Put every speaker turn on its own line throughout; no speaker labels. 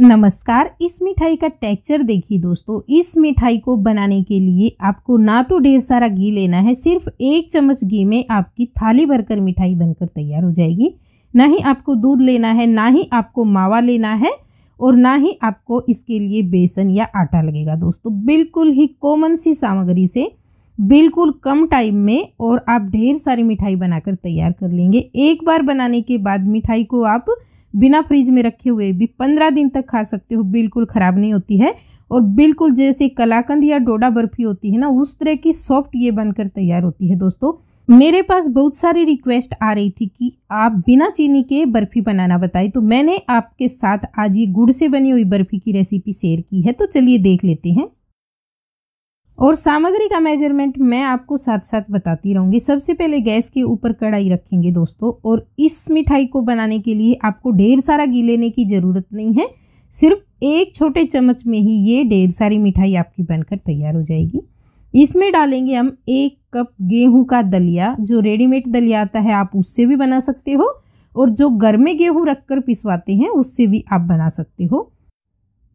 नमस्कार इस मिठाई का टेक्सचर देखिए दोस्तों इस मिठाई को बनाने के लिए आपको ना तो ढेर सारा घी लेना है सिर्फ एक चम्मच घी में आपकी थाली भरकर मिठाई बनकर तैयार हो जाएगी ना ही आपको दूध लेना है ना ही आपको मावा लेना है और ना ही आपको इसके लिए बेसन या आटा लगेगा दोस्तों बिल्कुल ही कॉमन सी सामग्री से बिल्कुल कम टाइम में और आप ढेर सारी मिठाई बनाकर तैयार कर लेंगे एक बार बनाने के बाद मिठाई को आप बिना फ्रिज में रखे हुए भी पंद्रह दिन तक खा सकते हो बिल्कुल ख़राब नहीं होती है और बिल्कुल जैसे कलाकंद या डोडा बर्फी होती है ना उस तरह की सॉफ्ट ये बनकर तैयार होती है दोस्तों मेरे पास बहुत सारी रिक्वेस्ट आ रही थी कि आप बिना चीनी के बर्फ़ी बनाना बताएं तो मैंने आपके साथ आज ये गुड़ से बनी हुई बर्फ़ी की रेसिपी शेयर की है तो चलिए देख लेते हैं और सामग्री का मेजरमेंट मैं आपको साथ साथ बताती रहूँगी सबसे पहले गैस के ऊपर कढ़ाई रखेंगे दोस्तों और इस मिठाई को बनाने के लिए आपको ढेर सारा घी लेने की ज़रूरत नहीं है सिर्फ एक छोटे चम्मच में ही ये ढेर सारी मिठाई आपकी बनकर तैयार हो जाएगी इसमें डालेंगे हम एक कप गेहूं का दलिया जो रेडीमेड दलिया आता है आप उससे भी बना सकते हो और जो घर में गेहूं रखकर पिसवाते हैं उससे भी आप बना सकते हो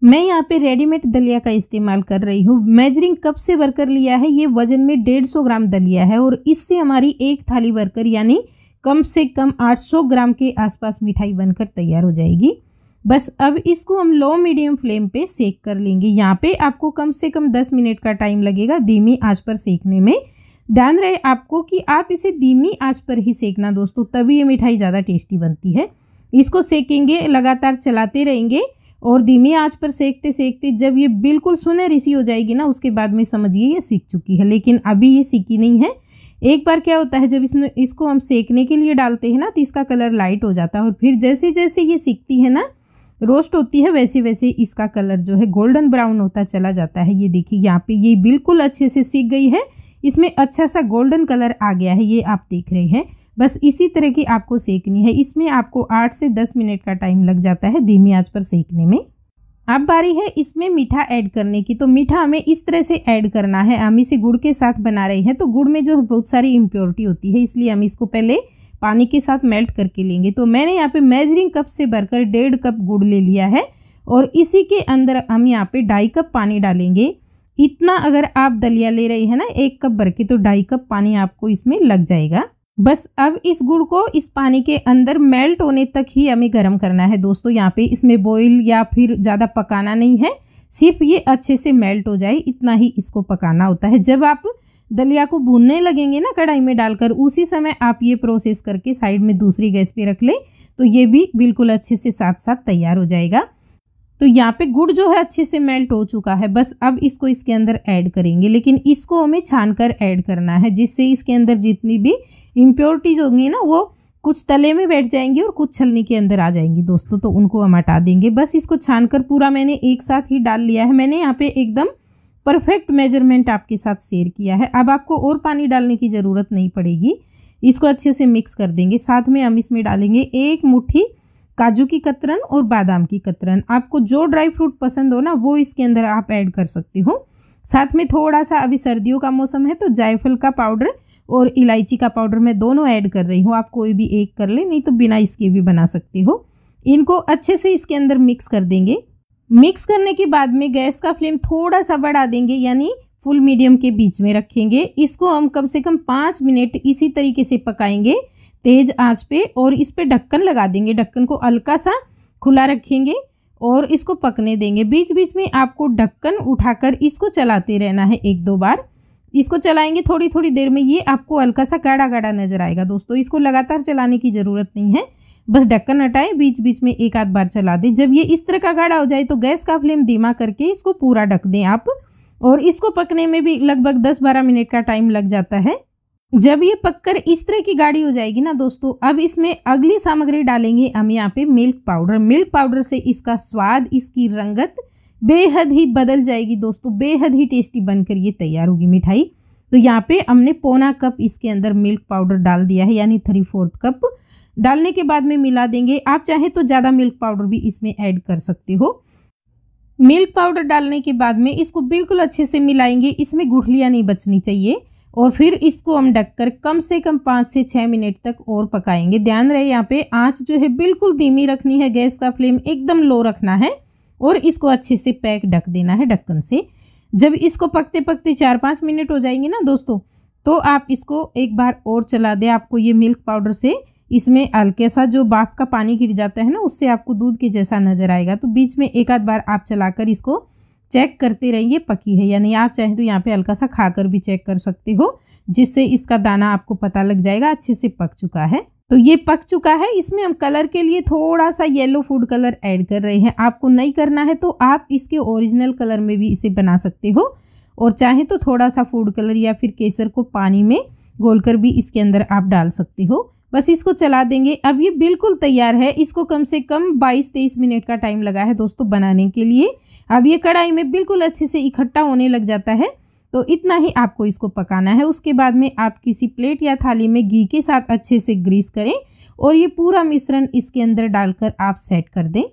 मैं यहाँ पे रेडीमेड दलिया का इस्तेमाल कर रही हूँ मेजरिंग कप से बरकर लिया है ये वजन में डेढ़ सौ ग्राम दलिया है और इससे हमारी एक थाली बरकर यानी कम से कम आठ सौ ग्राम के आसपास मिठाई बनकर तैयार हो जाएगी बस अब इसको हम लो मीडियम फ्लेम पे सेक कर लेंगे यहाँ पे आपको कम से कम दस मिनट का टाइम लगेगा धीमी आँच पर सेकने में ध्यान रहे आपको कि आप इसे धीमी आँच पर ही सेकना दोस्तों तभी ये मिठाई ज़्यादा टेस्टी बनती है इसको सेकेंगे लगातार चलाते रहेंगे और धीमी आँच पर सेकते सेकते जब ये बिल्कुल सुनहरी सी हो जाएगी ना उसके बाद में समझिए ये सीख चुकी है लेकिन अभी ये सीखी नहीं है एक बार क्या होता है जब इसमें इसको हम सेकने के लिए डालते हैं ना तो इसका कलर लाइट हो जाता है और फिर जैसे जैसे ये सीखती है ना रोस्ट होती है वैसे वैसे इसका कलर जो है गोल्डन ब्राउन होता चला जाता है ये देखिए यहाँ पे ये बिल्कुल अच्छे से सीख गई है इसमें अच्छा सा गोल्डन कलर आ गया है ये आप देख रहे हैं बस इसी तरह की आपको सेकनी है इसमें आपको आठ से दस मिनट का टाइम लग जाता है धीमी आँच पर सेकने में अब बारी है इसमें मीठा ऐड करने की तो मीठा हमें इस तरह से ऐड करना है हम इसे गुड़ के साथ बना रहे हैं तो गुड़ में जो बहुत सारी इम्प्योरिटी होती है इसलिए हम इसको पहले पानी के साथ मेल्ट करके लेंगे तो मैंने यहाँ पे मेजरिंग कप से भरकर डेढ़ कप गुड़ ले लिया है और इसी के अंदर हम यहाँ पे ढाई कप पानी डालेंगे इतना अगर आप दलिया ले रहे हैं ना एक कप भर के तो ढाई कप पानी आपको इसमें लग जाएगा बस अब इस गुड़ को इस पानी के अंदर मेल्ट होने तक ही हमें गर्म करना है दोस्तों यहाँ पे इसमें बॉईल या फिर ज़्यादा पकाना नहीं है सिर्फ ये अच्छे से मेल्ट हो जाए इतना ही इसको पकाना होता है जब आप दलिया को भूनने लगेंगे ना कढ़ाई में डालकर उसी समय आप ये प्रोसेस करके साइड में दूसरी गैस पर रख लें तो ये भी बिल्कुल अच्छे से साथ साथ तैयार हो जाएगा तो यहाँ पे गुड़ जो है अच्छे से मेल्ट हो चुका है बस अब इसको इसके अंदर ऐड करेंगे लेकिन इसको हमें छान कर ऐड करना है जिससे इसके अंदर जितनी भी इम्प्योरिटीज होंगी ना वो कुछ तले में बैठ जाएंगी और कुछ छलनी के अंदर आ जाएंगी दोस्तों तो उनको हम हटा देंगे बस इसको छान कर पूरा मैंने एक साथ ही डाल लिया है मैंने यहाँ पे एकदम परफेक्ट मेजरमेंट आपके साथ शेयर किया है अब आपको और पानी डालने की ज़रूरत नहीं पड़ेगी इसको अच्छे से मिक्स कर देंगे साथ में हम इसमें डालेंगे एक मुट्ठी काजू की कतरन और बादाम की कतरन आपको जो ड्राई फ्रूट पसंद हो ना वो इसके अंदर आप ऐड कर सकते हो साथ में थोड़ा सा अभी सर्दियों का मौसम है तो जायफल का पाउडर और इलायची का पाउडर मैं दोनों ऐड कर रही हूँ आप कोई भी एक कर ले नहीं तो बिना इसके भी बना सकते हो इनको अच्छे से इसके अंदर मिक्स कर देंगे मिक्स करने के बाद में गैस का फ्लेम थोड़ा सा बढ़ा देंगे यानी फुल मीडियम के बीच में रखेंगे इसको हम कम से कम पाँच मिनट इसी तरीके से पकाएंगे तेज़ आंच पे और इस पे ढक्कन लगा देंगे ढक्कन को हल्का सा खुला रखेंगे और इसको पकने देंगे बीच बीच में आपको ढक्कन उठाकर इसको चलाते रहना है एक दो बार इसको चलाएंगे थोड़ी थोड़ी देर में ये आपको हल्का सा गाढ़ा गाढ़ा नज़र आएगा दोस्तों इसको लगातार चलाने की ज़रूरत नहीं है बस ढक्कन हटाएं बीच बीच में एक आध बार चला दें जब ये इस तरह का गाढ़ा हो जाए तो गैस का फ्लेम धीमा करके इसको पूरा ढक दें आप और इसको पकने में भी लगभग 10-12 मिनट का टाइम लग जाता है जब ये पककर इस तरह की गाढ़ी हो जाएगी ना दोस्तों अब इसमें अगली सामग्री डालेंगे हम यहाँ पे मिल्क पाउडर मिल्क पाउडर से इसका स्वाद इसकी रंगत बेहद ही बदल जाएगी दोस्तों बेहद ही टेस्टी बनकर ये तैयार होगी मिठाई तो यहाँ पे हमने पौना कप इसके अंदर मिल्क पाउडर डाल दिया है यानी थ्री फोर्थ कप डालने के बाद में मिला देंगे आप चाहें तो ज़्यादा मिल्क पाउडर भी इसमें ऐड कर सकते हो मिल्क पाउडर डालने के बाद में इसको बिल्कुल अच्छे से मिलाएंगे इसमें गुठलियाँ नहीं बचनी चाहिए और फिर इसको हम ढककर कम से कम पाँच से छः मिनट तक और पकाएंगे ध्यान रहे यहाँ पे आंच जो है बिल्कुल धीमी रखनी है गैस का फ्लेम एकदम लो रखना है और इसको अच्छे से पैक ढक देना है ढक्कन से जब इसको पकते पकते चार पाँच मिनट हो जाएंगे ना दोस्तों तो आप इसको एक बार और चला दें आपको ये मिल्क पाउडर से इसमें हल्के सा जो बाफ का पानी गिर जाता है ना उससे आपको दूध के जैसा नज़र आएगा तो बीच में एक आध बार आप चलाकर इसको चेक करते रहिए पकी है यानी आप चाहें तो यहाँ पे हल्का सा खाकर भी चेक कर सकते हो जिससे इसका दाना आपको पता लग जाएगा अच्छे से पक चुका है तो ये पक चुका है इसमें हम कलर के लिए थोड़ा सा येलो फूड कलर ऐड कर रहे हैं आपको नहीं करना है तो आप इसके ओरिजिनल कलर में भी इसे बना सकते हो और चाहे तो थोड़ा सा फूड कलर या फिर केसर को पानी में घोल भी इसके अंदर आप डाल सकते हो बस इसको चला देंगे अब ये बिल्कुल तैयार है इसको कम से कम 22-23 मिनट का टाइम लगा है दोस्तों बनाने के लिए अब ये कढ़ाई में बिल्कुल अच्छे से इकट्ठा होने लग जाता है तो इतना ही आपको इसको पकाना है उसके बाद में आप किसी प्लेट या थाली में घी के साथ अच्छे से ग्रीस करें और ये पूरा मिश्रण इसके अंदर डालकर आप सेट कर दें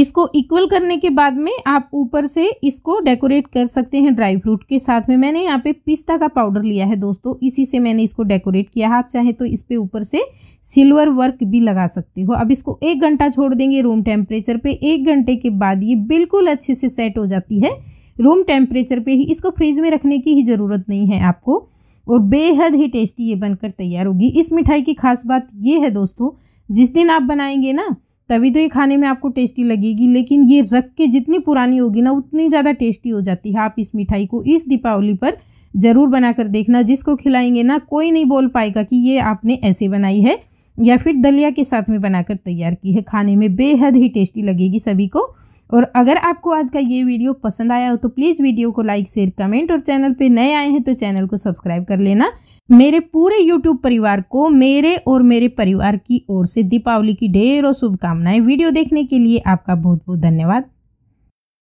इसको इक्वल करने के बाद में आप ऊपर से इसको डेकोरेट कर सकते हैं ड्राई फ्रूट के साथ में मैंने यहाँ पे पिस्ता का पाउडर लिया है दोस्तों इसी से मैंने इसको डेकोरेट किया है आप चाहे तो इस पर ऊपर से सिल्वर वर्क भी लगा सकते हो अब इसको एक घंटा छोड़ देंगे रूम टेम्परेचर पे एक घंटे के बाद ये बिल्कुल अच्छे से सेट हो जाती है रूम टेम्परेचर पर ही इसको फ्रिज में रखने की ही ज़रूरत नहीं है आपको और बेहद ही टेस्टी ये बनकर तैयार होगी इस मिठाई की खास बात ये है दोस्तों जिस दिन आप बनाएंगे ना तभी तो ये खाने में आपको टेस्टी लगेगी लेकिन ये रख के जितनी पुरानी होगी ना उतनी ज़्यादा टेस्टी हो जाती है आप इस मिठाई को इस दीपावली पर ज़रूर बनाकर देखना जिसको खिलाएंगे ना कोई नहीं बोल पाएगा कि ये आपने ऐसे बनाई है या फिर दलिया के साथ में बनाकर तैयार की है खाने में बेहद ही टेस्टी लगेगी सभी को और अगर आपको आज का ये वीडियो पसंद आया हो तो प्लीज़ वीडियो को लाइक शेयर कमेंट और चैनल पे नए आए हैं तो चैनल को सब्सक्राइब कर लेना मेरे पूरे YouTube परिवार को मेरे और मेरे परिवार की ओर से दीपावली की ढेरों शुभकामनाएं वीडियो देखने के लिए आपका बहुत बहुत धन्यवाद